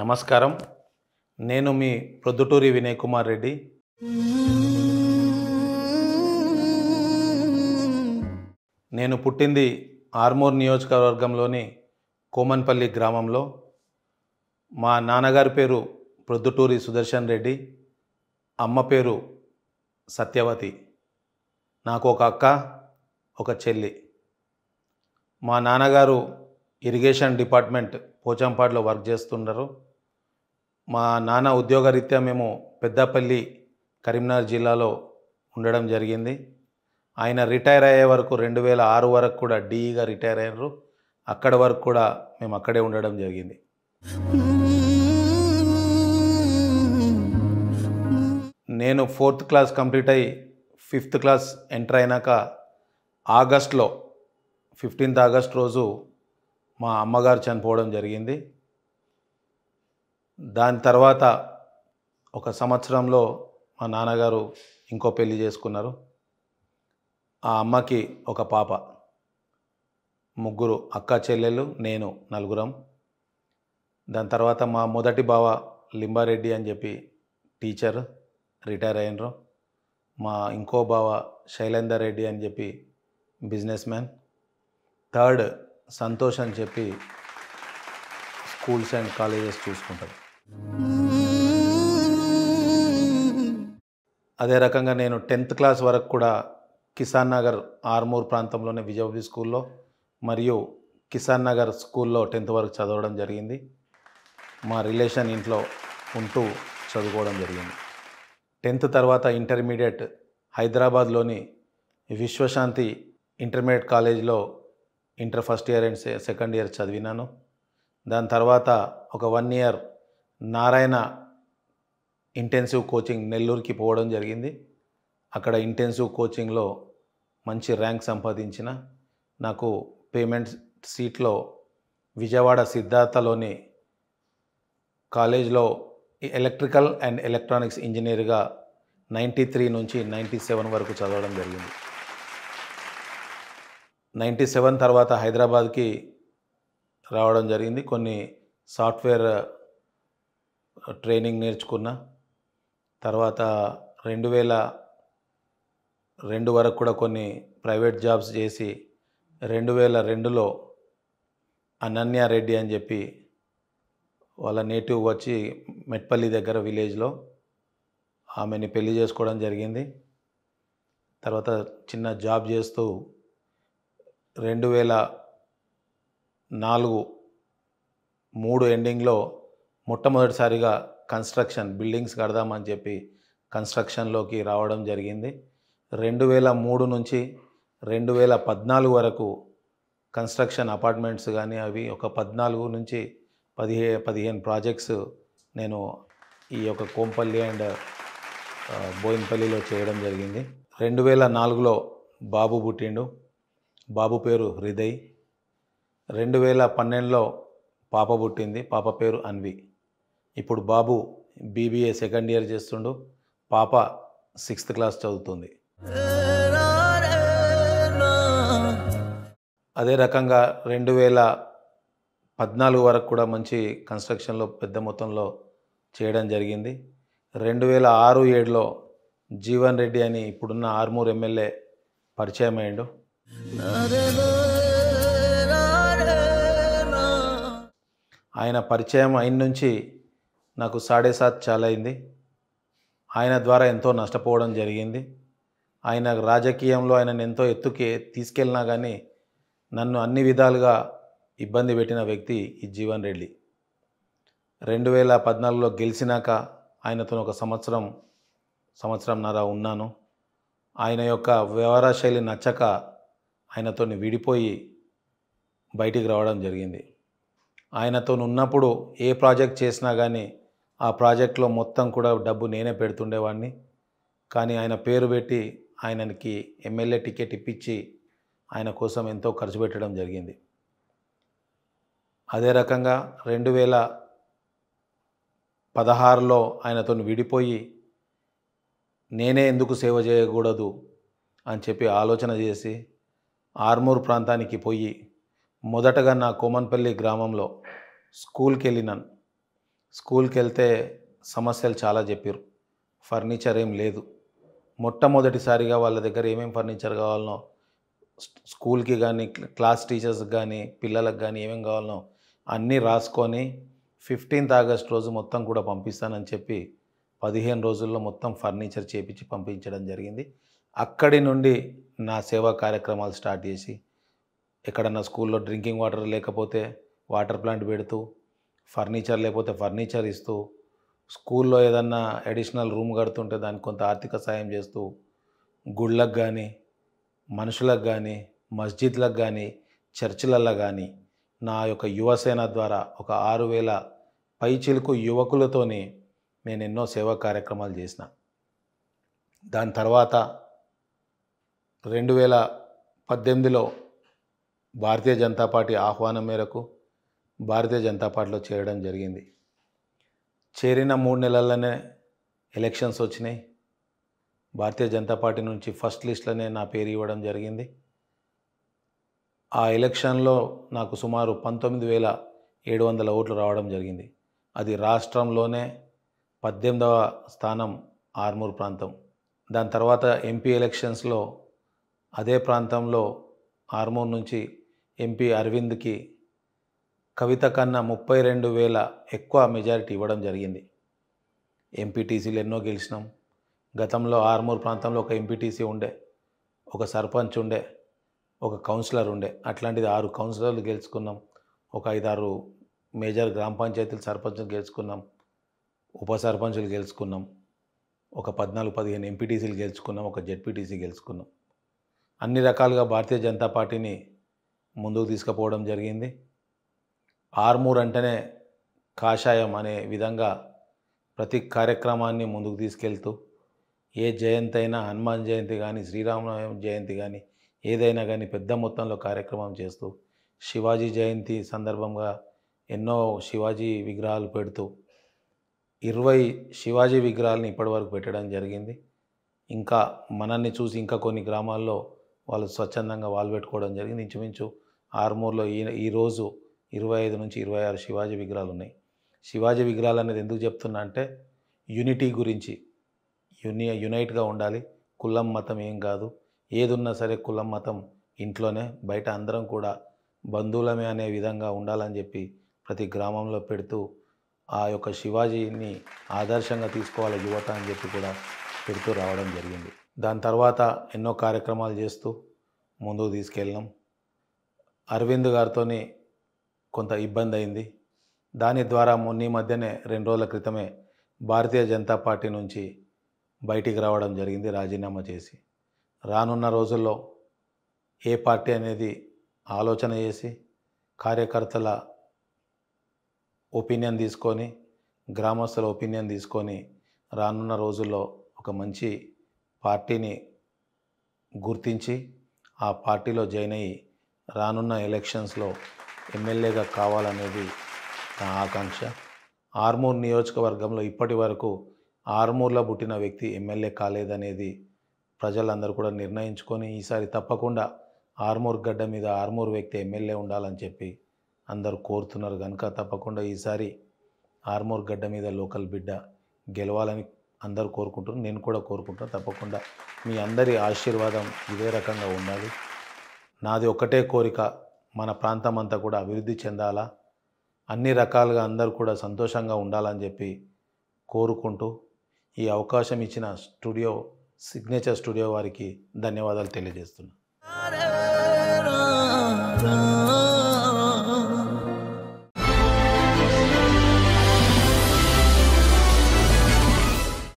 నమస్కారం నేను మీ ప్రొద్దుటూరి వినయ్ కుమార్ రెడ్డి నేను పుట్టింది ఆర్మూర్ నియోజకవర్గంలోని కోమన్పల్లి గ్రామంలో మా నాన్నగారి పేరు ప్రొద్దుటూరి సుదర్శన్ రెడ్డి అమ్మ పేరు సత్యవతి నాకు ఒక అక్క ఒక చెల్లి మా నాన్నగారు ఇరిగేషన్ డిపార్ట్మెంట్ పోచంపాడులో వర్క్ చేస్తున్నారు మా నాన్న ఉద్యోగరీత్యా మేము పెద్దపల్లి కరీంనగర్ జిల్లాలో ఉండడం జరిగింది ఆయన రిటైర్ అయ్యే వరకు రెండు వేల ఆరు వరకు కూడా డీగా రిటైర్ అయ్యారు అక్కడ వరకు కూడా మేము అక్కడే ఉండడం జరిగింది నేను ఫోర్త్ క్లాస్ కంప్లీట్ అయ్యి ఫిఫ్త్ క్లాస్ ఎంటర్ అయినాక ఆగస్ట్లో ఫిఫ్టీన్త్ ఆగస్ట్ రోజు మా అమ్మగారు చనిపోవడం జరిగింది దాని తర్వాత ఒక సంవత్సరంలో మా నాన్నగారు ఇంకో పెళ్లి చేసుకున్నారు ఆ అమ్మకి ఒక పాప ముగ్గురు అక్క చెల్లెలు నేను నలుగురం దాని తర్వాత మా మొదటి బావ లింబారెడ్డి అని చెప్పి టీచర్ రిటైర్ అయినరు మా ఇంకో బావ శైలేందర్ రెడ్డి అని చెప్పి బిజినెస్ మ్యాన్ థర్డ్ సంతోషం అని చెప్పి స్కూల్స్ అండ్ కాలేజెస్ చూసుకుంటారు అదే రకంగా నేను టెన్త్ క్లాస్ వరకు కూడా కిసాన్ నగర్ ఆర్మూర్ ప్రాంతంలోనే విజయవాడ స్కూల్లో మరియు కిసాన్ నగర్ స్కూల్లో టెన్త్ వరకు చదవడం జరిగింది మా రిలేషన్ ఇంట్లో ఉంటూ చదువుకోవడం జరిగింది టెన్త్ తర్వాత ఇంటర్మీడియట్ హైదరాబాద్లోని విశ్వశాంతి ఇంటర్మీడియట్ కాలేజ్లో inter first year and second year చదివినాను దాని తర్వాత ఒక one year Narayana intensive coaching నెల్లూరుకి పోవడం జరిగింది అక్కడ ఇంటెన్సివ్ కోచింగ్లో మంచి ర్యాంక్ సంపాదించిన నాకు పేమెంట్ సీట్లో విజయవాడ సిద్ధార్థలోని కాలేజ్లో ఎలక్ట్రికల్ అండ్ ఎలక్ట్రానిక్స్ ఇంజనీర్గా నైంటీ త్రీ నుంచి నైంటీ సెవెన్ వరకు చదవడం జరిగింది నైంటీ సెవెన్ తర్వాత హైదరాబాద్కి రావడం జరిగింది కొన్ని సాఫ్ట్వేర్ ట్రైనింగ్ నేర్చుకున్న తర్వాత రెండు వేల రెండు వరకు కూడా కొన్ని ప్రైవేట్ జాబ్స్ చేసి రెండు వేల రెండులో అనన్య రెడ్డి అని చెప్పి వాళ్ళ నేటివ్ వచ్చి మెట్పల్లి దగ్గర విలేజ్లో ఆమెని పెళ్లి చేసుకోవడం జరిగింది తర్వాత చిన్న జాబ్ చేస్తూ రెండు వేల నాలుగు మూడు ఎండింగ్లో మొట్టమొదటిసారిగా కన్స్ట్రక్షన్ బిల్డింగ్స్ కడదామని చెప్పి కన్స్ట్రక్షన్లోకి రావడం జరిగింది రెండు వేల మూడు నుంచి రెండు వేల పద్నాలుగు వరకు కన్స్ట్రక్షన్ అపార్ట్మెంట్స్ కానీ అవి ఒక పద్నాలుగు నుంచి పదిహే పదిహేను ప్రాజెక్ట్స్ నేను ఈ యొక్క కోంపల్లి అండ్ బోయిన్పల్లిలో చేయడం జరిగింది రెండు వేల నాలుగులో బాబు పుట్టిండు బాబు పేరు హృదయ్ రెండు వేల పన్నెండులో పాప పుట్టింది పాప పేరు అన్వి ఇప్పుడు బాబు బీబీఏ సెకండ్ ఇయర్ చేస్తుండు పాప సిక్స్త్ క్లాస్ చదువుతుంది అదే రకంగా రెండు వేల పద్నాలుగు వరకు కూడా మంచి కన్స్ట్రక్షన్లో పెద్ద మొత్తంలో చేయడం జరిగింది రెండు వేల ఆరు ఏడులో జీవన్ రెడ్డి అని ఇప్పుడున్న ఆర్మూర్ ఎమ్మెల్యే పరిచయం అయ్యిండు ఆయన పరిచయం అయిన నుంచి నాకు సాడే సాత్ చాలా అయింది ఆయన ద్వారా ఎంతో నష్టపోవడం జరిగింది ఆయన రాజకీయంలో ఆయనను ఎంతో ఎత్తుకి తీసుకెళ్ళినా కానీ నన్ను అన్ని విధాలుగా ఇబ్బంది పెట్టిన వ్యక్తి ఈ జీవన్ రెడ్డి రెండు వేల పద్నాలుగులో గెలిచినాక ఆయనతో ఒక సంవత్సరం సంవత్సరంన్నర ఉన్నాను ఆయన యొక్క వ్యవహార శైలి నచ్చక ఆయనతో విడిపోయి బయటికి రావడం జరిగింది ఆయనతో ఉన్నప్పుడు ఏ ప్రాజెక్ట్ చేసినా కానీ ఆ ప్రాజెక్ట్లో మొత్తం కూడా డబ్బు నేనే పెడుతుండేవాడిని కానీ ఆయన పేరు పెట్టి ఆయనకి ఎమ్మెల్యే టికెట్ ఇప్పించి ఆయన కోసం ఎంతో ఖర్చు పెట్టడం జరిగింది అదే రకంగా రెండు వేల పదహారులో ఆయనతో విడిపోయి నేనే ఎందుకు సేవ చేయకూడదు అని చెప్పి ఆలోచన చేసి ఆర్మూర్ ప్రాంతానికి పోయి మొదటగా నా కోమన్పల్లి గ్రామంలో స్కూల్కి వెళ్ళినాను స్కూల్కి వెళ్తే సమస్యలు చాలా చెప్పారు ఫర్నిచర్ ఏం లేదు మొట్టమొదటిసారిగా వాళ్ళ దగ్గర ఏమేమి ఫర్నిచర్ కావాలనో స్కూల్కి కానీ క్లాస్ టీచర్స్కి కానీ పిల్లలకు కానీ ఏమేమి కావాలనో అన్నీ రాసుకొని ఫిఫ్టీన్త్ ఆగస్ట్ రోజు మొత్తం కూడా పంపిస్తానని చెప్పి పదిహేను రోజుల్లో మొత్తం ఫర్నిచర్ చేపించి పంపించడం జరిగింది అక్కడి నుండి నా సేవా కార్యక్రమాలు స్టార్ట్ చేసి ఎక్కడన్నా స్కూల్లో డ్రింకింగ్ వాటర్ లేకపోతే వాటర్ ప్లాంట్ పెడుతూ ఫర్నిచర్ లేకపోతే ఫర్నిచర్ ఇస్తూ స్కూల్లో ఏదన్నా అడిషనల్ రూమ్ కడుతుంటే దానికి కొంత ఆర్థిక సాయం చేస్తూ గుళ్ళకు కానీ మనుషులకు కానీ మస్జిద్లకు కానీ చర్చిలలో కానీ నా యొక్క యువసేన ద్వారా ఒక ఆరు వేల పైచిలుకు యువకులతోని నేను ఎన్నో సేవా కార్యక్రమాలు చేసిన దాని తర్వాత రెండు వేల పద్దెనిమిదిలో భారతీయ జనతా పార్టీ ఆహ్వానం మేరకు భారతీయ జనతా పార్టీలో చేరడం జరిగింది చేరిన మూడు నెలల్లోనే ఎలక్షన్స్ వచ్చినాయి భారతీయ జనతా పార్టీ నుంచి ఫస్ట్ లిస్ట్లోనే నా పేరు ఇవ్వడం జరిగింది ఆ ఎలక్షన్లో నాకు సుమారు పంతొమ్మిది వేల ఏడు వందల ఓట్లు రావడం జరిగింది అది రాష్ట్రంలోనే పద్దెనిమిదవ స్థానం ఆర్మూర్ ప్రాంతం దాని తర్వాత ఎంపీ ఎలక్షన్స్లో అదే ప్రాంతంలో ఆర్మూర్ నుంచి ఎంపీ అరవింద్కి కవిత కన్నా ముప్పై రెండు వేల ఎక్కువ మెజారిటీ ఇవ్వడం జరిగింది ఎంపీటీసీలు ఎన్నో గెలిచినాం గతంలో ఆర్మూర్ ప్రాంతంలో ఒక ఎంపీటీసీ ఉండే ఒక సర్పంచ్ ఉండే ఒక కౌన్సిలర్ ఉండే అట్లాంటిది ఆరు కౌన్సిలర్లు గెలుచుకున్నాం ఒక ఐదారు మేజర్ గ్రామ పంచాయతీలు సర్పంచులు గెలుచుకున్నాం ఉప సర్పంచులు గెలుచుకున్నాం ఒక పద్నాలుగు పదిహేను ఎంపీటీసీలు గెలుచుకున్నాం ఒక జెడ్పీటీసీ గెలుచుకున్నాం అన్ని రకాలుగా భారతీయ జనతా పార్టీని ముందుకు తీసుకుపోవడం జరిగింది ఆర్మూర్ అంటేనే కాషాయం అనే విధంగా ప్రతి కార్యక్రమాన్ని ముందుకు తీసుకెళ్తూ ఏ జయంతి అయినా హనుమాన్ జయంతి కానీ శ్రీరామనవమి జయంతి కానీ ఏదైనా కానీ పెద్ద మొత్తంలో కార్యక్రమం చేస్తూ శివాజీ జయంతి సందర్భంగా ఎన్నో శివాజీ విగ్రహాలు పెడుతూ ఇరవై శివాజీ విగ్రహాలను ఇప్పటివరకు పెట్టడం జరిగింది ఇంకా మనల్ని చూసి ఇంకా కొన్ని గ్రామాల్లో వాళ్ళు స్వచ్ఛందంగా వాళ్ళు పెట్టుకోవడం జరిగింది ఇంచుమించు ఆర్మూర్లో ఈ ఈరోజు ఇరవై ఐదు నుంచి ఇరవై ఆరు శివాజీ విగ్రహాలు ఉన్నాయి శివాజీ విగ్రహాలు అనేది ఎందుకు చెప్తున్నా అంటే యూనిటీ గురించి యూని యునైట్గా ఉండాలి కులం మతం ఏం కాదు ఏదున్నా సరే కులం మతం ఇంట్లోనే బయట అందరం కూడా బంధువులమే అనే విధంగా ఉండాలని చెప్పి ప్రతి గ్రామంలో పెడుతూ ఆ యొక్క శివాజీని ఆదర్శంగా తీసుకోవాలి యువత అని చెప్పి కూడా పెడుతూ రావడం జరిగింది దాని తర్వాత ఎన్నో కార్యక్రమాలు చేస్తూ ముందుకు తీసుకెళ్ళినాం అరవింద్ గారితో కొంత ఇబ్బంది అయింది దాని ద్వారా మొన్న మధ్యనే రెండు రోజుల క్రితమే భారతీయ జనతా పార్టీ నుంచి బయటికి రావడం జరిగింది రాజీనామా చేసి రానున్న రోజుల్లో ఏ పార్టీ అనేది ఆలోచన చేసి కార్యకర్తల ఒపీనియన్ తీసుకొని గ్రామస్తుల ఒపీనియన్ తీసుకొని రానున్న రోజుల్లో ఒక మంచి పార్టీని గుర్తించి ఆ పార్టీలో జాయిన్ అయ్యి రానున్న ఎలక్షన్స్లో ఎమ్మెల్యేగా కావాలనేది నా ఆకాంక్ష ఆర్మూర్ నియోజకవర్గంలో ఇప్పటి వరకు ఆర్మూర్లో పుట్టిన వ్యక్తి ఎమ్మెల్యే కాలేదనేది ప్రజలందరూ కూడా నిర్ణయించుకొని ఈసారి తప్పకుండా ఆర్మూర్ గడ్డ మీద ఆర్మూర్ వ్యక్తి ఎమ్మెల్యే ఉండాలని చెప్పి అందరూ కోరుతున్నారు కనుక తప్పకుండా ఈసారి ఆర్మూర్ గడ్డ మీద లోకల్ బిడ్డ గెలవాలని అందరూ కోరుకుంటారు నేను కూడా కోరుకుంటున్నాను తప్పకుండా మీ అందరి ఆశీర్వాదం ఇదే రకంగా ఉండాలి నాది ఒకటే కోరిక మన ప్రాంతం అంతా కూడా అభివృద్ధి చెందాలా అన్ని రకాలుగా అందరూ కూడా సంతోషంగా ఉండాలని చెప్పి కోరుకుంటూ ఈ అవకాశం ఇచ్చిన స్టూడియో సిగ్నేచర్ స్టూడియో వారికి ధన్యవాదాలు తెలియజేస్తున్నాను